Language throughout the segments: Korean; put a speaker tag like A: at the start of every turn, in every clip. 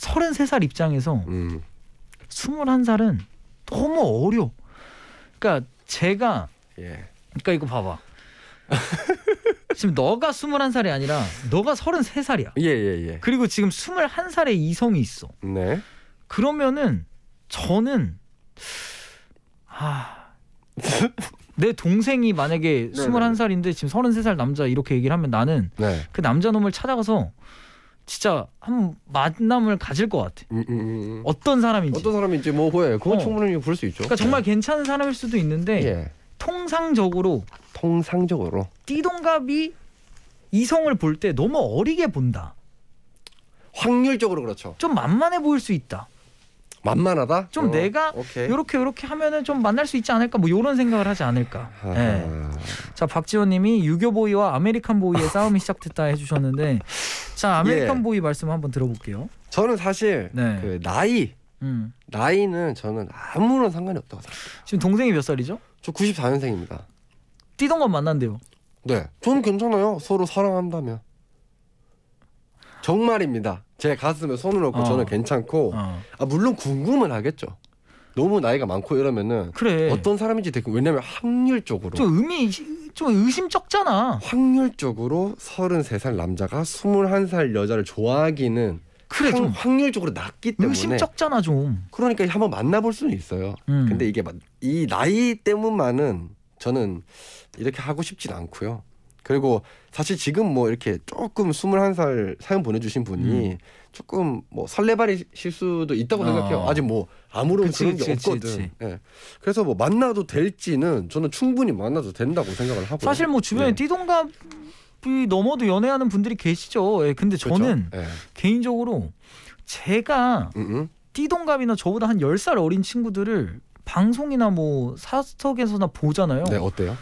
A: 서른세 살 입장에서 음. 스물한 살은 너무 어려. 그러니까 제가 예. 그러니까 이거 봐봐. 지금 너가 스물한 살이 아니라 너가 서른세 살이야. 예, 예, 예. 그리고 지금 스물한 살의 이성이 있어. 네. 그러면은 저는 아. 내 동생이 만약에 네, 네, 네. 스물한 살인데 지금 서른세 살 남자 이렇게 얘기를 하면 나는 네. 그 남자 놈을 찾아가서 진짜 한 만남을 가질 것 같아. 음, 음, 음. 음. 어떤 사람인지. 어떤 사람인지 뭐 그래. 그건 어. 충분히 부수 있죠. 그러니까 정말 괜찮은 사람일 수도 있는데 예. 통상적으로 통상적으로 띠동갑이 이성을 볼 때 너무 어리게 본다. 확률적으로 그렇죠. 좀 만만해 보일 수 있다. 만만하다? 좀 어, 내가 이렇게 요렇게 하면은 좀 만날 수 있지 않을까 뭐 요런 생각을 하지 않을까. 아... 자 박지호님이 유교 보이와 아메리칸 보이의 싸움이 시작됐다 해주셨는데 자 아메리칸 예. 보이 말씀 한번 들어볼게요. 저는 사실 네. 그 나이 음. 나이는 저는 아무런 상관이 없다고 생각해요.
B: 지금 동생이 몇 살이죠? 저 94년생입니다. 뛰던 건 만난대요. 네, 저는 괜찮아요. 서로 사랑한다면. 정말입니다. 제 가슴에 손을 얹고 어. 저는 괜찮고 어. 아, 물론 궁금은 하겠죠. 너무 나이가 많고 이러면은 그래. 어떤 사람인지 되게 왜냐면 확률적으로
A: 좀 의미 좀 의심쩍잖아.
B: 확률적으로 33살 남자가 21살 여자를 좋아하기는 그래 좀 확률적으로 낮기 때문에 의심쩍잖아 좀. 그러니까 한번 만나볼 수는 있어요. 음. 근데 이게 이 나이 때문만은 저는 이렇게 하고 싶진 않고요. 그리고 사실 지금 뭐 이렇게 조금 스물한 살 사연 보내주신 분이 음. 조금 뭐 설레발이실 수도 있다고 어. 생각해요. 아직 뭐 아무런 그치, 그런 게 그치, 없거든. 그 예. 그래서 뭐 만나도 될지는 저는 충분히 만나도 된다고 생각을 하고. 사실 뭐 주변에 예.
A: 띠동갑이 넘어도 연애하는 분들이 계시죠. 예. 근데 그렇죠. 저는 그 개인적으로 제가 띠동갑이나 저보다 한 열 살 어린 친구들을 방송이나 뭐사석에서나 보잖아요. 네, 어때요?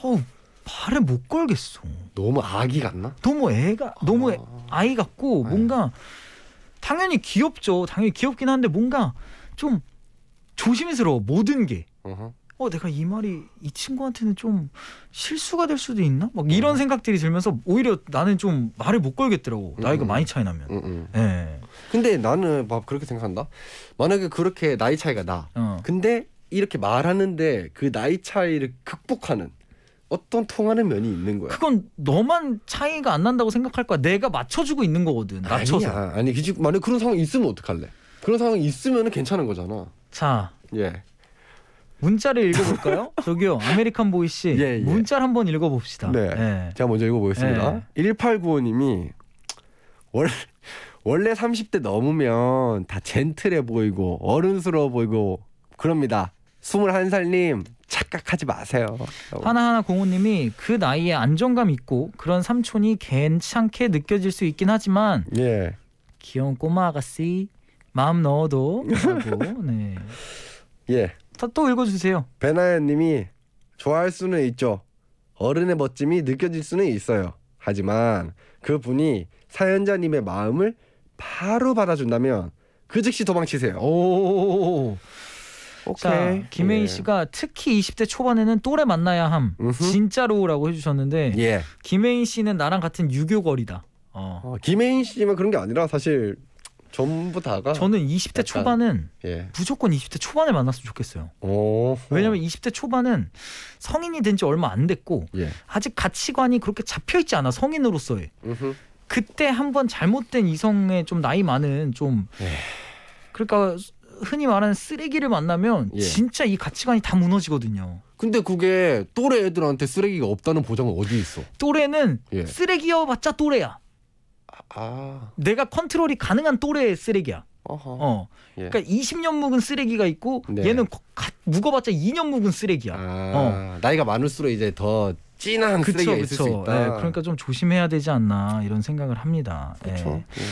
A: 어우, 말을 못 걸겠어. 너무 아기 같나? 뭐 너무 애가 아... 너무 아이 같고 네. 뭔가 당연히 귀엽죠. 당연히 귀엽긴 한데 뭔가 좀 조심스러워 모든 게. 어허. 어 내가 이 말이 이 친구한테는 좀 실수가 될 수도 있나? 막 음. 이런 생각들이 들면서 오히려 나는 좀 말을 못 걸겠더라고 음, 나이가 음. 많이 차이 나면. 예.
B: 근데 나는 막 그렇게 생각한다. 만약에 그렇게 나이 차이가 나. 어. 근데 이렇게 말하는데 그 나이 차이를 극복하는 어떤 통하는 면이 있는 거야.
A: 그건 너만 차이가 안 난다고 생각할 거야. 내가 맞춰주고 있는 거거든. 맞춰서. 아니야.
B: 아니 그 만약 그런 상황 있으면 어떡할래? 그런 상황 있으면 괜찮은 거잖아. 자. 예.
A: 문자를 읽어볼까요? 저기요 아메리칸 보이 씨 예, 예. 문자를 한번 읽어봅시다. 네.
B: 예. 제가 먼저 읽어보겠습니다. 예.
A: 1895님이 월 원래
B: 30대 넘으면 다 젠틀해 보이고 어른스러워 보이고 그럽니다. 21살님 착각하지 마세요.
A: 하나하나 공우님이 그 나이에 안정감 있고 그런 삼촌이 괜찮게 느껴질 수 있긴 하지만 예. 귀여운 꼬마 아가씨 마음 넣어도 라고 네.
B: 예. 또 읽어주세요. 배나연님이 좋아할 수는 있죠. 어른의 멋짐이 느껴질 수는 있어요. 하지만 그분이 사연자님의 마음을 바로
A: 받아준다면 그 즉시 도망치세요. 오. 오케이. 자, 김혜희 예. 씨가 특히 20대 초반에는 또래 만나야 함. 음흠. 진짜로라고 해주셨는데 예. 김혜희 씨는 나랑 같은 유교거리다.
B: 어. 어, 김혜인 씨만 그런 게 아니라 사실
A: 전부 다가 저는 20대 약간, 초반은 예. 무조건 20대 초반에 만났으면 좋겠어요. 오, 어. 왜냐면 20대 초반은 성인이 된지 얼마 안 됐고 예. 아직 가치관이 그렇게 잡혀 있지 않아 성인으로서의. 음흠. 그때 한번 잘못된 이성에 좀 나이 많은 좀 예. 그러니까 흔히 말하는 쓰레기를 만나면 예. 진짜 이 가치관이 다 무너지거든요. 근데 그게 또래 애들한테 쓰레기가 없다는 보장은 어디 있어? 또래는 예. 쓰레기여봤자 또래야. 아. 내가 컨트롤이 가능한 또래의 쓰레기야. 어허. 어 예. 그러니까 20년 묵은 쓰레기가 있고 네. 얘는 가, 묵어봤자 2년 묵은 쓰레기야. 아, 어.
B: 나이가 많을수록 이제 더 진한 그쵸, 쓰레기가 있을 그수 있다. 예, 그러니까
A: 좀 조심해야 되지 않나 이런 생각을 합니다. 그쵸.
B: 예. 예.